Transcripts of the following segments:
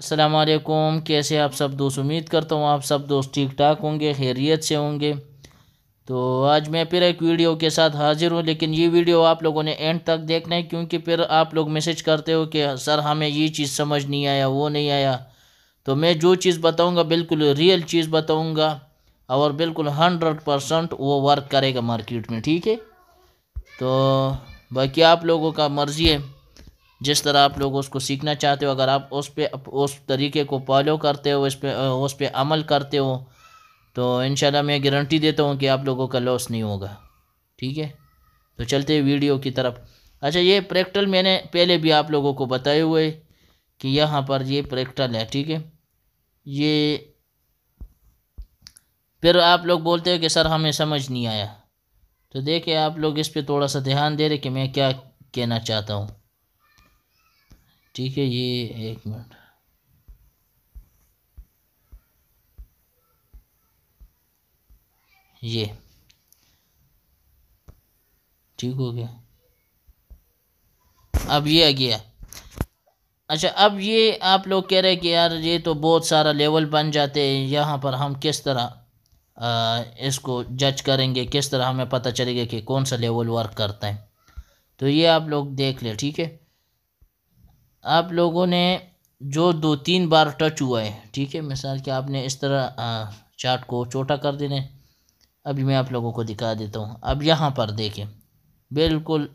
वालेकुम कैसे आप सब दोस्त उम्मीद करता हूँ आप सब दोस्त ठीक ठाक होंगे खैरियत से होंगे तो आज मैं फिर एक वीडियो के साथ हाज़िर हूँ लेकिन ये वीडियो आप लोगों ने एंड तक देखना है क्योंकि फिर आप लोग मैसेज करते हो कि सर हमें ये चीज़ समझ नहीं आया वो नहीं आया तो मैं जो चीज़ बताऊँगा बिल्कुल रियल चीज़ बताऊँगा और बिल्कुल हंड्रेड परसेंट वो वर्क करेगा मार्केट में ठीक है तो बाकी आप लोगों का मर्ज़ी है जिस तरह आप लोग उसको सीखना चाहते हो अगर आप उस पर उस तरीके को फॉलो करते हो इस पे उस पर अमल करते हो तो इन मैं गारंटी देता हूँ कि आप लोगों का लॉस नहीं होगा ठीक है तो चलते वीडियो की तरफ अच्छा ये प्रैक्टल मैंने पहले भी आप लोगों को बताए हुए कि यहाँ पर ये प्रैक्टल है ठीक है ये फिर आप लोग बोलते हो कि सर हमें समझ नहीं आया तो देखिए आप लोग इस पर थोड़ा सा ध्यान दे रहे कि मैं क्या कहना चाहता हूँ ठीक है ये एक मिनट ये ठीक हो गया अब ये आ गया अच्छा अब ये आप लोग कह रहे हैं कि यार ये तो बहुत सारा लेवल बन जाते हैं यहाँ पर हम किस तरह आ, इसको जज करेंगे किस तरह हमें पता चलेगा कि कौन सा लेवल वर्क करता है तो ये आप लोग देख ले ठीक है आप लोगों ने जो दो तीन बार टच हुआ है ठीक है मिसाल के आपने इस तरह चार्ट को छोटा कर देने अभी मैं आप लोगों को दिखा देता हूँ अब यहाँ पर देखें बिल्कुल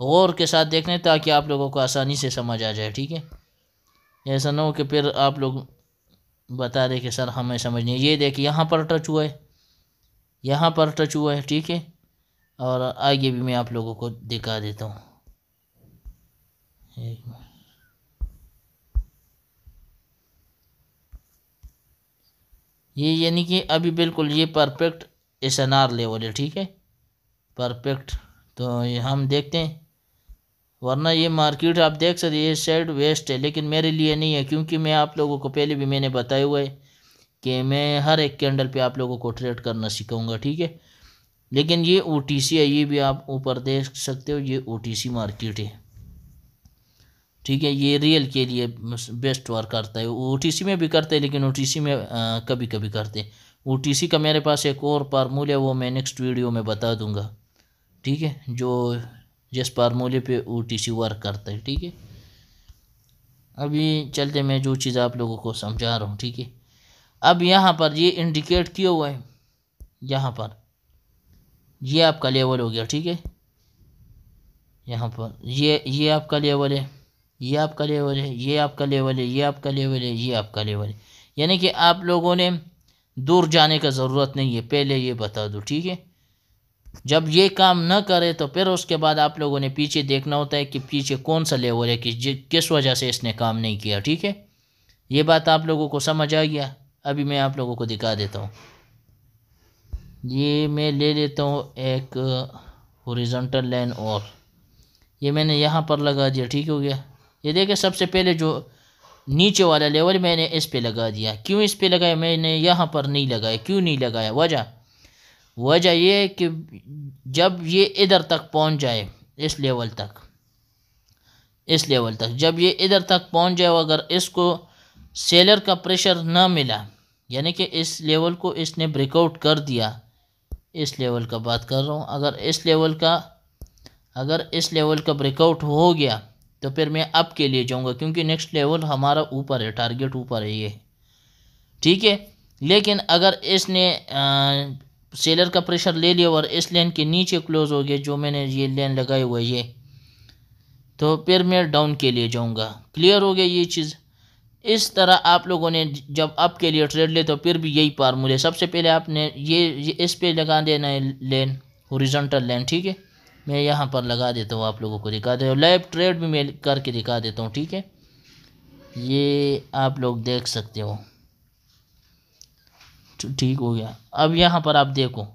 गौर के साथ देखने ताकि आप लोगों को आसानी से समझ आ जाए ठीक है ऐसा ना हो कि फिर आप लोग बता दें कि सर हमें समझ नहीं ये देखिए यहाँ पर टच हुआ है यहाँ पर टच हुआ है ठीक है और आगे भी मैं आप लोगों को दिखा देता हूँ एक मिनट ये यानी कि अभी बिल्कुल ये perfect S N R level है ठीक है परफेक्ट तो ये हम देखते हैं वरना ये मार्केट आप देख सकते ये साइड वेस्ट है लेकिन मेरे लिए नहीं है क्योंकि मैं आप लोगों को पहले भी मैंने बताया हुआ है कि मैं हर एक कैंडल पे आप लोगों को ट्रेड करना सिखाऊंगा ठीक है लेकिन ये ओ है ये भी आप ऊपर देख सकते हो ये ओ मार्केट है ठीक है ये रियल के लिए बेस्ट वर्क करता है ओ में भी करते हैं लेकिन ओ में आ, कभी कभी करते हैं ओ का मेरे पास एक और फार्मूला है वो मैं नेक्स्ट वीडियो में बता दूंगा ठीक है जो जिस फार्मूले पे ओ वर्क करता है ठीक है अभी चलते मैं जो चीज़ आप लोगों को समझा रहा हूँ ठीक है अब यहाँ पर ये इंडिकेट किया हुआ है यहाँ पर ये आपका लेवल हो गया ठीक है यहाँ पर ये ये आपका लेवल है ये आपका लेवल है ये आपका लेवल है ये आपका लेवल है ये आपका लेवल है यानी कि आप लोगों ने दूर जाने का ज़रूरत नहीं है पहले ये बता दो ठीक है जब ये काम न करे तो फिर उसके बाद आप लोगों ने पीछे देखना होता है कि पीछे कौन सा लेवल है कि किस वजह से इसने काम नहीं किया ठीक है ये बात आप लोगों को समझ आ गया अभी मैं आप लोगों को दिखा देता हूँ ये मैं ले लेता हूँ एक हॉरिजॉन्टल लाइन और ये मैंने यहाँ पर लगा दिया ठीक हो गया ये देखिए सबसे पहले जो नीचे वाला लेवल मैंने इस पे लगा दिया क्यों इस पे लगाया मैंने यहाँ पर नहीं लगाया क्यों नहीं लगाया वजह वजह यह है कि जब ये इधर तक पहुँच जाए इस लेवल तक इस लेवल तक जब ये इधर तक पहुँच जाए अगर इसको सेलर का प्रेशर ना मिला यानी कि इस लेवल को इसने ब्रेकआउट कर दिया इस लेवल का बात कर रहा हूँ अगर इस लेवल का अगर इस लेवल का ब्रेकआउट हो गया तो फिर मैं अप के लिए जाऊँगा क्योंकि नेक्स्ट लेवल हमारा ऊपर है टारगेट ऊपर है ये ठीक है लेकिन अगर इसने आ, सेलर का प्रेशर ले लिया और इस लेन के नीचे क्लोज़ हो गया जो मैंने ये लेन लगाई हुआ ये तो फिर मैं डाउन के लिए जाऊँगा क्लियर हो गया ये चीज़ इस तरह आप लोगों ने जब अप के लिए ट्रेड ले तो फिर भी यही फार्मूले सबसे पहले आपने ये, ये इस पर लगा देना है लेन हॉरिजॉन्टल लेन ठीक है मैं यहाँ पर लगा देता हूँ आप लोगों को दिखा हूँ लाइव ट्रेड भी मैं करके दिखा देता हूँ ठीक है ये आप लोग देख सकते हो तो ठीक हो गया अब यहाँ पर आप देखो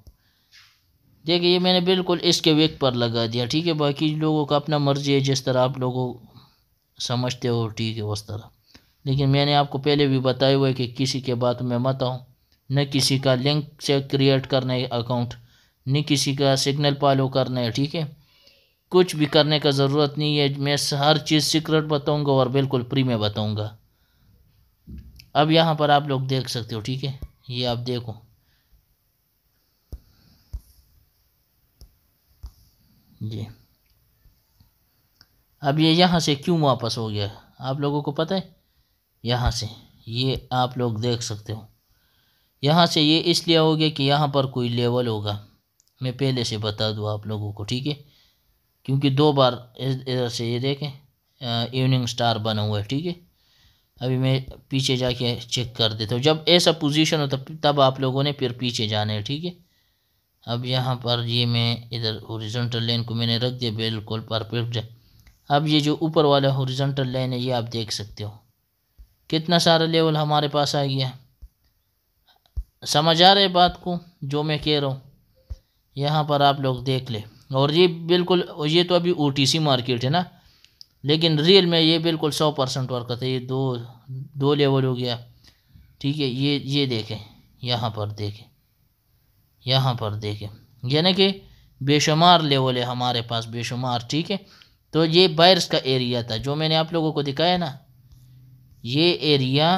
देखिए ये मैंने बिल्कुल इसके वेक पर लगा दिया ठीक है बाकी लोगों का अपना मर्ज़ी है जिस तरह आप लोगों समझते हो ठीक है उस तरह लेकिन मैंने आपको पहले भी बताया हुआ है कि किसी के बात में मत आऊँ न किसी का लिंक से क्रिएट करना है अकाउंट नहीं किसी का सिग्नल फॉलो करना है ठीक है कुछ भी करने का ज़रूरत नहीं है मैं हर चीज़ सीक्रेट बताऊंगा और बिल्कुल फ्री में बताऊंगा अब यहाँ पर आप लोग देख सकते हो ठीक है ये आप देखो जी अब ये यहाँ से क्यों वापस हो गया आप लोगों को पता है यहाँ से ये आप लोग देख सकते हो यहाँ से ये इसलिए हो गया कि यहाँ पर कोई लेवल होगा मैं पहले से बता दूँ आप लोगों को ठीक है क्योंकि दो बार इधर से ये देखें इवनिंग स्टार बना हुआ है ठीक है अभी मैं पीछे जाके चेक कर देता हूँ जब ऐसा पोजीशन हो तब तब आप लोगों ने फिर पीछे जाना है ठीक है अब यहाँ पर ये मैं इधर हॉरिजॉन्टल लाइन को मैंने रख दिया बिल्कुल परफेक्ट अब ये जो ऊपर वाला हॉरिजॉन्टल लाइन है ये आप देख सकते हो कितना सारा लेवल हमारे पास आ गया समझ आ रहे बात को जो मैं कह रहा हूँ यहाँ पर आप लोग देख ले और ये बिल्कुल ये तो अभी ओ मार्केट है ना लेकिन रियल में ये बिल्कुल सौ परसेंट वर्क है ये दो दो लेवल हो गया ठीक है ये ये देखें यहाँ पर देखें यहाँ पर देखें यानी कि बेशुमार लेवल है हमारे पास बेशुमार ठीक है तो ये बायर्स का एरिया था जो मैंने आप लोगों को दिखाया ना ये एरिया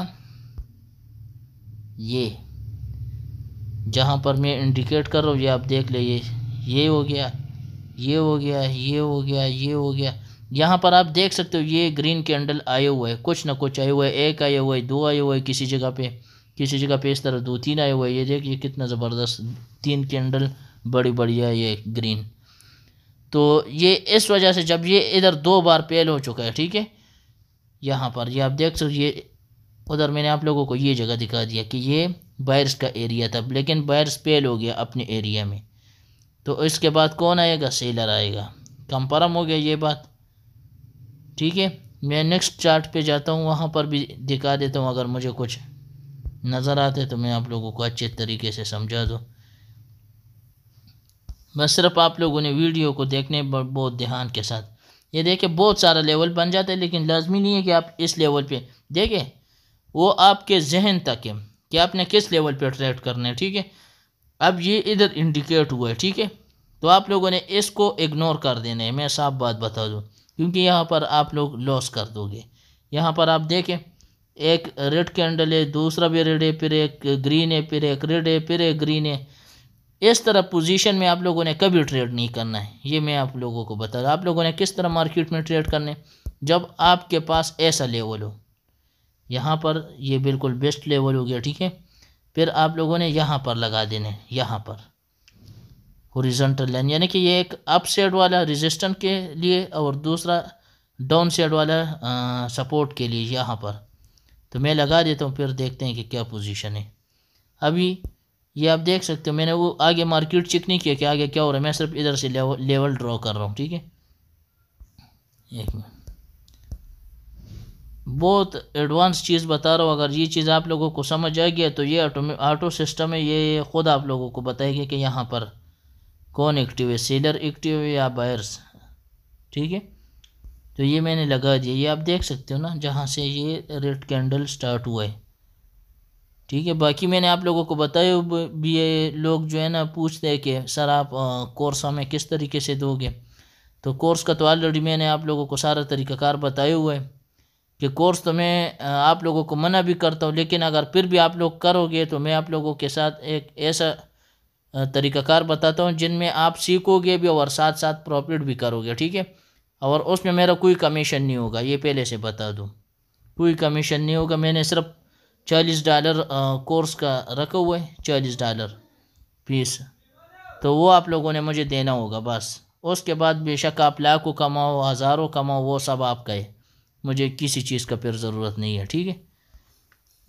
ये जहाँ पर मैं इंडिकेट कर रहा हूँ ये आप देख लीजिए ये हो गया ये हो गया ये हो गया ये हो गया यहाँ पर आप देख सकते हो ये ग्रीन कैंडल आए हुए है कुछ ना कुछ आए हुए है एक आए हुए दो आए हुए किसी जगह पे किसी जगह पे इस तरह दो तीन आए हुए ये देखिए कितना ज़बरदस्त तीन कैंडल बड़ी बढ़िया ये ग्रीन तो ये इस वजह से जब ये इधर दो बार पेल हो चुका है ठीक है यहाँ पर ये आप देख सकते ये उधर मैंने आप लोगों को ये जगह दिखा दिया कि ये बैर्स का एरिया था लेकिन बैर्स फेल हो गया अपने एरिया में तो इसके बाद कौन आएगा सेलर आएगा कंफर्म हो गया ये बात ठीक है मैं नेक्स्ट चार्ट पे जाता हूँ वहाँ पर भी दिखा देता हूँ अगर मुझे कुछ नज़र आते तो मैं आप लोगों को अच्छे तरीके से समझा दूँ बस सिर्फ आप लोगों ने वीडियो को देखने पर बहुत ध्यान के साथ ये देखे बहुत सारा लेवल बन जाता है लेकिन लाजमी नहीं है कि आप इस लेवल पे देखें वो आपके जहन तक है कि आपने किस लेवल पे ट्रेड करना है ठीक है अब ये इधर इंडिकेट हुआ है ठीक है तो आप लोगों ने इसको इग्नोर कर देना है मैं साफ बात बता दूँ क्योंकि यहाँ पर आप लोग लॉस कर दोगे यहाँ पर आप देखें एक रेड कैंडल है दूसरा भी रेड है फिर एक ग्रीन है फिर एक रेड है फिर एक ग्रीन है इस तरह पोजीशन में आप लोगों ने कभी ट्रेड नहीं करना है ये मैं आप लोगों को बता रहा आप लोगों ने किस तरह मार्केट में ट्रेड करने जब आपके पास ऐसा लेवल हो यहाँ पर ये बिल्कुल बेस्ट लेवल हो गया ठीक है फिर आप लोगों ने यहाँ पर लगा देने यहाँ पर हॉरिजॉन्टल लाइन यानी कि ये एक अप साइड वाला रेजिस्टेंस के लिए और दूसरा डाउन साइड वाला आ, सपोर्ट के लिए यहाँ पर तो मैं लगा देता हूँ फिर देखते हैं कि क्या पोजीशन है अभी ये आप देख सकते हो मैंने वो आगे मार्केट चेक नहीं किया कि आगे क्या हो रहा है मैं सिर्फ इधर से लेवल, लेवल ड्रॉ कर रहा हूँ ठीक है एक मिनट बहुत एडवांस चीज़ बता रहा हूँ अगर ये चीज़ आप लोगों को समझ आ गया तो ये ऑटो ऑटो सिस्टम है ये ख़ुद आप लोगों को बताएगी कि यहाँ पर कौन एक्टिव है सेलर एक्टिव है या बायर्स ठीक है तो ये मैंने लगा दिया ये आप देख सकते हो ना जहाँ से ये रेड कैंडल स्टार्ट हुआ है ठीक है बाकी मैंने आप लोगों को बताया भी ये लोग जो है ना पूछते हैं कि सर आप कोर्स हमें किस तरीके से दोगे तो कोर्स का तो ऑलरेडी मैंने आप लोगों को सारा तरीक़ाकार बताया हुआ है कि कोर्स तो मैं आप लोगों को मना भी करता हूँ लेकिन अगर फिर भी आप लोग करोगे तो मैं आप लोगों के साथ एक ऐसा तरीक़ाकार बताता हूँ जिनमें आप सीखोगे भी और साथ साथ प्रॉफिट भी करोगे ठीक है और उसमें मेरा कोई कमीशन नहीं होगा ये पहले से बता दूँ कोई कमीशन नहीं होगा मैंने सिर्फ चालीस डॉलर कोर्स का रखा हुआ है चालीस डॉलर फीस तो वो आप लोगों ने मुझे देना होगा बस उसके बाद बेशक आप लाखों कमाओ हज़ारों कमाओ वो सब आपका है मुझे किसी चीज़ का फिर ज़रूरत नहीं है ठीक है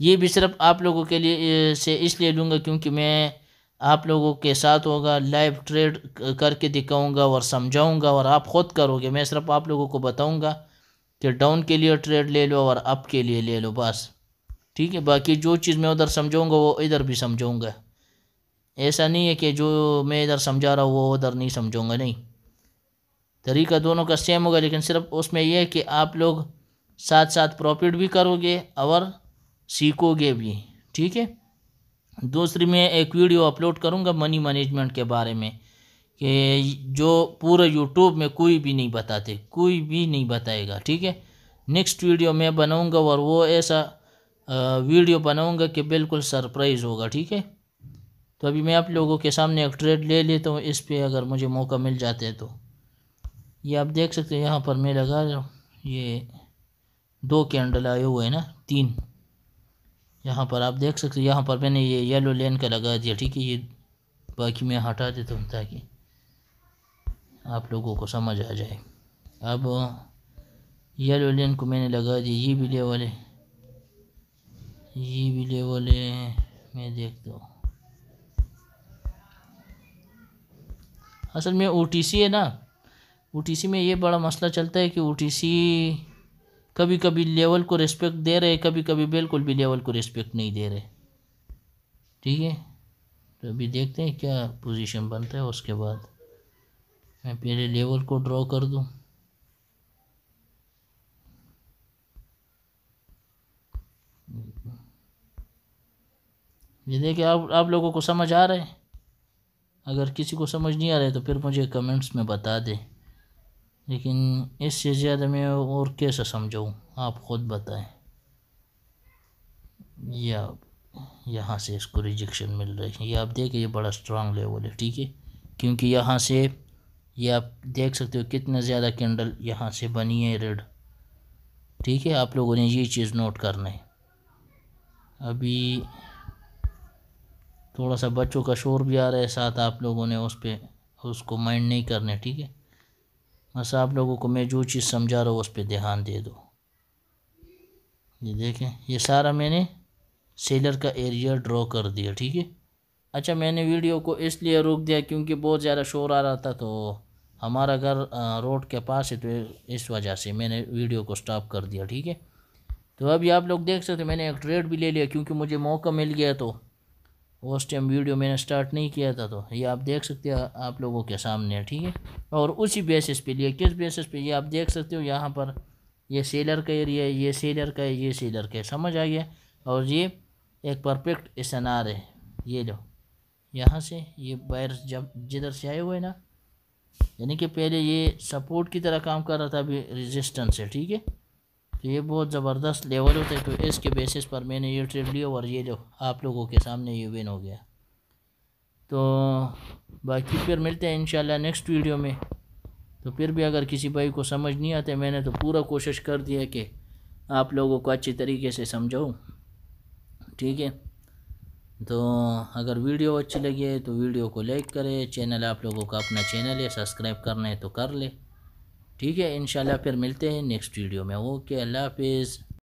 ये भी सिर्फ आप लोगों के लिए से इसलिए लूँगा क्योंकि मैं आप लोगों के साथ होगा लाइव ट्रेड करके दिखाऊंगा और समझाऊंगा और आप ख़ुद करोगे मैं सिर्फ आप लोगों को बताऊंगा कि डाउन के लिए ट्रेड ले लो और अप के लिए ले लो बस ठीक है बाकी जो चीज़ मैं उधर समझाऊंगा वो इधर भी समझाऊंगा ऐसा नहीं है कि जो मैं इधर समझा रहा हूँ वो उधर नहीं समझूँगा नहीं तरीका दोनों का सेम होगा लेकिन सिर्फ उसमें यह है कि आप लोग साथ साथ प्रॉफिट भी करोगे और सीखोगे भी ठीक है दूसरी मैं एक वीडियो अपलोड करूँगा मनी मैनेजमेंट के बारे में कि जो पूरे यूट्यूब में कोई भी नहीं बताते कोई भी नहीं बताएगा ठीक है नेक्स्ट वीडियो मैं बनाऊँगा और वो ऐसा वीडियो बनाऊँगा कि बिल्कुल सरप्राइज़ होगा ठीक है तो अभी मैं आप लोगों के सामने एक ट्रेड ले लेता हूँ इस पर अगर मुझे मौका मिल जाता है तो ये आप देख सकते हो यहाँ पर मैं लगा रहा हूँ ये दो कैंडल आए हुए हैं ना तीन यहाँ पर आप देख सकते हो यहाँ पर मैंने ये येलो लेन का लगा दिया ठीक है ये बाकी मैं हटा देता हूँ ताकि आप लोगों को समझ आ जाए अब येलो लेन को मैंने लगा दिया ये भी ले वाले ये भी ले वाले मैं देखता हूँ असल में ओ है ना ओ में ये बड़ा मसला चलता है कि ओ कभी कभी लेवल को रिस्पेक्ट दे रहे कभी कभी बिल्कुल भी लेवल को रिस्पेक्ट नहीं दे रहे ठीक है तो अभी देखते हैं क्या पोजीशन बनता है उसके बाद मैं पहले लेवल को ड्रॉ कर दूं ये देखिए आप आप लोगों को समझ आ रहा है अगर किसी को समझ नहीं आ रहा है तो फिर मुझे कमेंट्स में बता दें लेकिन इससे ज़्यादा मैं और कैसे समझाऊँ आप ख़ुद बताएं या यहाँ से इसको रिजेक्शन मिल रही है ये आप देखें ये बड़ा स्ट्रांग लेवल है ठीक है क्योंकि यहाँ से ये आप देख सकते हो कितना ज़्यादा कैंडल यहाँ से बनी है रेड ठीक है आप लोगों ने ये चीज़ नोट करना है अभी थोड़ा सा बच्चों का शोर भी आ रहा है साथ आप लोगों ने उस पर उसको माइंड नहीं करना ठीक है बस आप लोगों को मैं जो चीज़ समझा रहा हूँ उस पर ध्यान दे दो ये देखें ये सारा मैंने सेलर का एरिया ड्रॉ कर दिया ठीक है अच्छा मैंने वीडियो को इसलिए रोक दिया क्योंकि बहुत ज़्यादा शोर आ रहा था तो हमारा घर रोड के पास है तो इस वजह से मैंने वीडियो को स्टॉप कर दिया ठीक है तो अभी आप लोग देख सकते मैंने एक ट्रेड भी ले लिया क्योंकि मुझे मौका मिल गया तो उस टाइम वीडियो मैंने स्टार्ट नहीं किया था तो ये आप देख सकते हो आप लोगों के सामने है ठीक है और उसी बेसिस पे लिए किस बेसिस पे ये आप देख सकते हो यहाँ पर ये सेलर का एरिया है ये सेलर का है ये सेलर का है समझ आ गया और ये एक परफेक्ट इसनार है ये लो यहाँ से ये वायरस जब जिधर से आए हुए ना यानी कि पहले ये सपोर्ट की तरह काम कर रहा था अभी रेजिस्टेंस है ठीक है तो ये बहुत ज़बरदस्त लेवल होता है तो इसके बेसिस पर मैंने ये ट्रिप लिया और ये लो आप लोगों के सामने ये विन हो गया तो बाकी फिर मिलते हैं इंशाल्लाह नेक्स्ट वीडियो में तो फिर भी अगर किसी भाई को समझ नहीं आते मैंने तो पूरा कोशिश कर दिया कि आप लोगों को अच्छी तरीके से समझाऊँ ठीक है तो अगर वीडियो अच्छी लगी है तो वीडियो को लाइक करें चैनल आप लोगों का अपना चैनल है सब्सक्राइब करना है तो कर ले ठीक है इन फिर मिलते हैं नेक्स्ट वीडियो में ओके अल्लाह हाफिज़